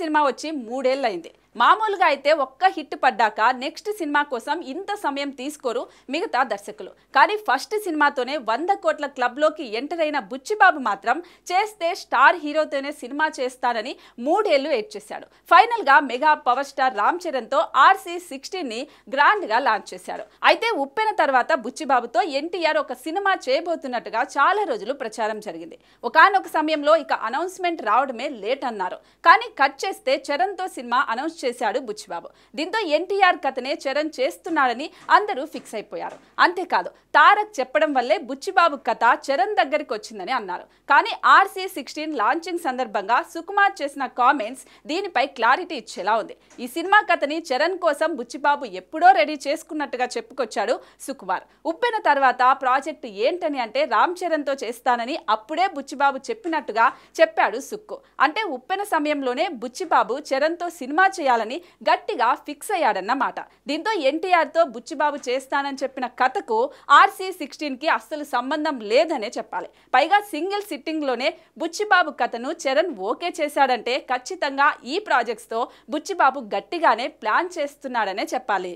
cinema వచ్చి మూడేళ్ళు అయింది మామూలుగా అయితే ఒక్క హిట్ పడ్డాక నెక్స్ట్ సినిమా కోసం ఇంత సమయం తీసుకోరు మిగతా దర్శకులు కానీ ఫస్ట్ సినిమాతోనే వంద కోట్ల క్లబ్లోకి ఎంటర్ అయిన బుచ్చిబాబు మాత్రం చేస్తే స్టార్ హీరోతోనే సినిమా చేస్తానని మూడేళ్లు ఎయిట్ చేశాడు ఫైనల్గా మెగా పవర్ స్టార్ రామ్ చరణ్తో ఆర్సీ సిక్స్టీన్ని గ్రాండ్గా లాంచ్ చేశాడు అయితే ఉప్పెన తర్వాత బుచ్చిబాబుతో ఎన్టీఆర్ ఒక సినిమా చేయబోతున్నట్టుగా చాలా రోజులు ప్రచారం జరిగింది ఒకనొక సమయంలో ఇక అనౌన్స్మెంట్ రావడమే లేట్ అన్నారు కానీ కట్ చేస్తే చరణ్తో సినిమా అనౌన్స్ చేశాడు బుచ్చిబాబు దీంతో ఎన్టీఆర్ కథనే చరణ్ చేస్తున్నాడని అందరూ ఫిక్స్ అయిపోయారు అంతేకాదు తారక్ చెప్పడం వల్లే బుచ్చిబాబు కథ చరణ్ దగ్గరికి వచ్చిందని అన్నారు కానీ ఆర్సీ సిక్స్టీన్ లాంచింగ్ సందర్భంగా సుకుమార్ చేసిన కామెంట్స్ దీనిపై క్లారిటీ ఇచ్చేలా ఉంది ఈ సినిమా కథని చరణ్ కోసం బుచ్చిబాబు ఎప్పుడో రెడీ చేసుకున్నట్టుగా చెప్పుకొచ్చాడు సుకుమార్ ఉప్పెన తర్వాత ప్రాజెక్టు ఏంటని అంటే రామ్ చరణ్తో చేస్తానని అప్పుడే బుచ్చిబాబు చెప్పినట్టుగా చెప్పాడు సుక్కు అంటే ఉప్పెన సమయంలోనే బుచ్చిబాబు చరణ్తో సినిమా చేయాలి చేయాలని గట్టిగా ఫిక్స్ అయ్యాడన్నమాట దీంతో ఎన్టీఆర్తో బుచ్చిబాబు చేస్తానని చెప్పిన కథకు ఆర్సీ సిక్స్టీన్కి అస్సలు సంబంధం లేదనే చెప్పాలి పైగా సింగిల్ సిట్టింగ్లోనే బుచ్చిబాబు కథను చరణ్ ఓకే చేశాడంటే ఖచ్చితంగా ఈ ప్రాజెక్ట్స్తో బుచ్చిబాబు గట్టిగానే ప్లాన్ చేస్తున్నాడనే చెప్పాలి